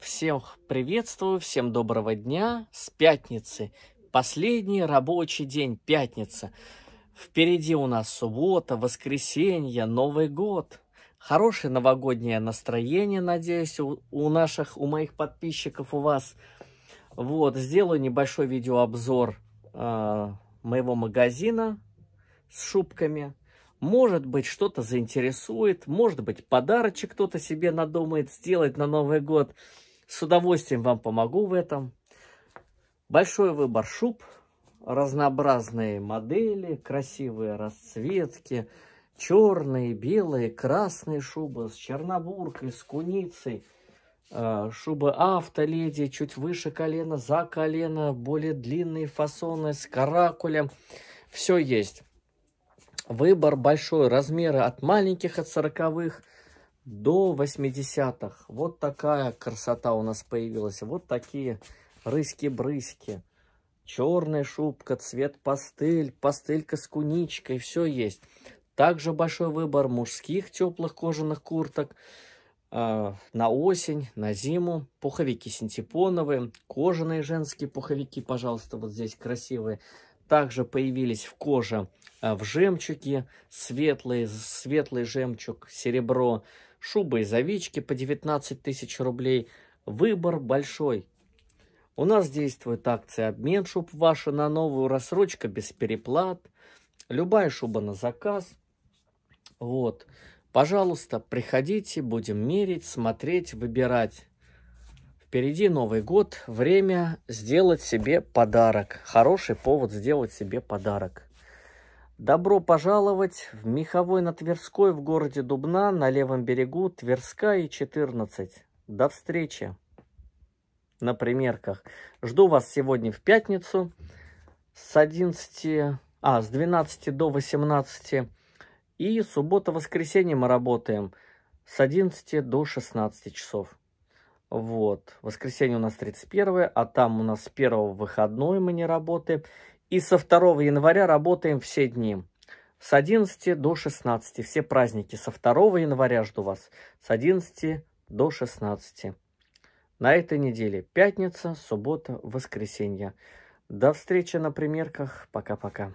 Всех приветствую, всем доброго дня, с пятницы. Последний рабочий день, пятница. Впереди у нас суббота, воскресенье, Новый год. Хорошее новогоднее настроение, надеюсь, у, у наших, у моих подписчиков, у вас. Вот, сделаю небольшой видеообзор э, моего магазина с шубками. Может быть, что-то заинтересует, может быть, подарочек кто-то себе надумает сделать на Новый год – с удовольствием вам помогу в этом. Большой выбор шуб, разнообразные модели, красивые расцветки, черные, белые, красные шубы с чернобуркой, с куницей, э, шубы автоледи, чуть выше колена, за колено, более длинные фасоны с каракулем. Все есть. Выбор большой, размеры от маленьких, от сороковых – до 80-х. Вот такая красота у нас появилась. Вот такие рыски-брыски. Черная шубка, цвет пастель, пастелька с куничкой, все есть. Также большой выбор мужских теплых кожаных курток а, на осень, на зиму. Пуховики синтепоновые, кожаные женские пуховики, пожалуйста, вот здесь красивые. Также появились в коже а, в жемчуге светлый светлый жемчуг, серебро, шубы из овечки по 19 тысяч рублей. Выбор большой. У нас действует акция «Обмен шуб ваша на новую», рассрочка без переплат, любая шуба на заказ. Вот. Пожалуйста, приходите, будем мерить, смотреть, выбирать. Впереди Новый год, время сделать себе подарок. Хороший повод сделать себе подарок. Добро пожаловать в Меховой на Тверской в городе Дубна на левом берегу Тверская 14. До встречи на примерках. Жду вас сегодня в пятницу с 11, а, с 12 до 18. И суббота-воскресенье мы работаем с 11 до 16 часов. Вот, воскресенье у нас 31, а там у нас с 1 выходной мы не работаем. И со 2 января работаем все дни. С 11 до 16. Все праздники. Со 2 января жду вас. С 11 до 16. На этой неделе пятница, суббота, воскресенье. До встречи на примерках. Пока-пока.